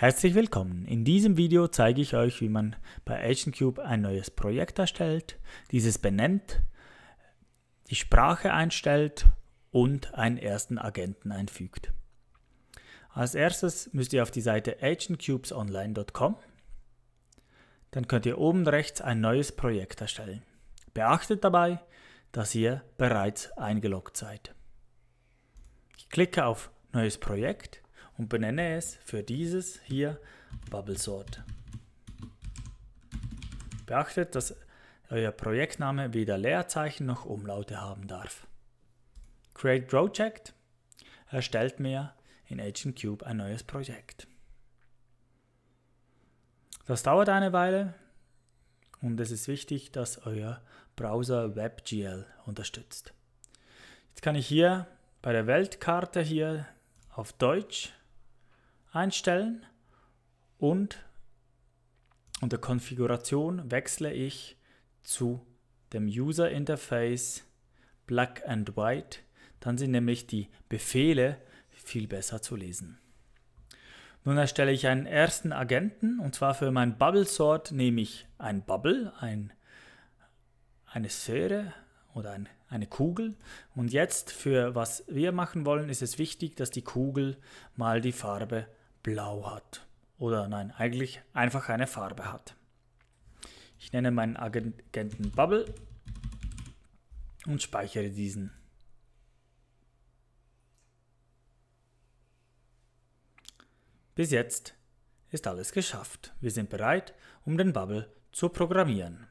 Herzlich willkommen! In diesem Video zeige ich euch, wie man bei AgentCube ein neues Projekt erstellt, dieses benennt, die Sprache einstellt und einen ersten Agenten einfügt. Als erstes müsst ihr auf die Seite agentcubesonline.com. Dann könnt ihr oben rechts ein neues Projekt erstellen. Beachtet dabei, dass ihr bereits eingeloggt seid. Ich klicke auf Neues Projekt und benenne es für dieses hier Bubble Sort. Beachtet, dass euer Projektname weder Leerzeichen noch Umlaute haben darf. Create Project erstellt mir in Agent Cube ein neues Projekt. Das dauert eine Weile und es ist wichtig, dass euer Browser WebGL unterstützt. Jetzt kann ich hier bei der Weltkarte hier auf Deutsch einstellen und unter Konfiguration wechsle ich zu dem User Interface Black and White, dann sind nämlich die Befehle viel besser zu lesen. Nun erstelle ich einen ersten Agenten und zwar für mein Bubble Sort nehme ich ein Bubble, ein, eine Sphäre oder ein, eine Kugel. Und jetzt für was wir machen wollen, ist es wichtig, dass die Kugel mal die Farbe blau hat. Oder nein, eigentlich einfach eine Farbe hat. Ich nenne meinen Agenten Bubble und speichere diesen. Bis jetzt ist alles geschafft. Wir sind bereit, um den Bubble zu programmieren.